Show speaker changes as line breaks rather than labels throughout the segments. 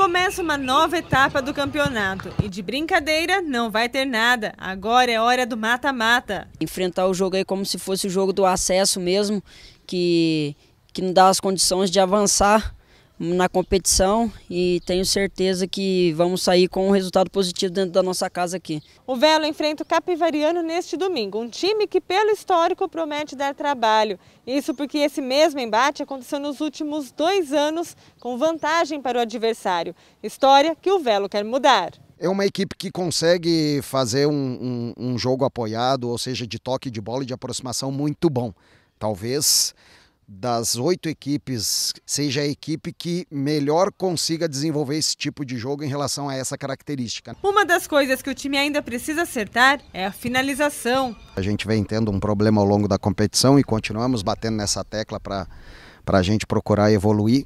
Começa uma nova etapa do campeonato e de brincadeira não vai ter
nada. Agora é hora do mata-mata. Enfrentar o jogo aí como se fosse o jogo do acesso mesmo, que, que não dá as condições de avançar na competição e tenho certeza que vamos sair com um resultado positivo dentro da nossa casa aqui. O Velo enfrenta o Capivariano neste domingo, um time que pelo histórico promete dar trabalho.
Isso porque esse mesmo embate aconteceu nos últimos dois anos com vantagem para o adversário. História que o Velo quer mudar.
É uma equipe que consegue fazer um, um, um jogo apoiado, ou seja, de toque de bola e de aproximação muito bom. Talvez das oito equipes seja a equipe que melhor consiga desenvolver esse tipo de jogo em relação a essa característica.
Uma das coisas que o time ainda precisa acertar é a finalização.
A gente vem tendo um problema ao longo da competição e continuamos batendo nessa tecla para a gente procurar evoluir.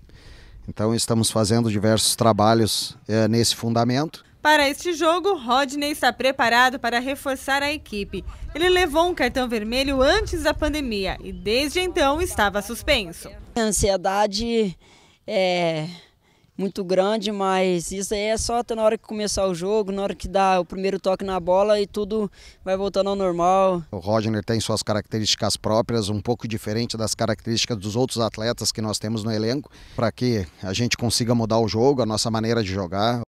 Então estamos fazendo diversos trabalhos é, nesse fundamento.
Para este jogo, Rodney está preparado para reforçar a equipe. Ele levou um cartão vermelho antes da pandemia e desde então estava suspenso.
A ansiedade é muito grande, mas isso aí é só até na hora que começar o jogo, na hora que dá o primeiro toque na bola e tudo vai voltando ao normal.
O Rodney tem suas características próprias, um pouco diferente das características dos outros atletas que nós temos no elenco, para que a gente consiga mudar o jogo, a nossa maneira de jogar.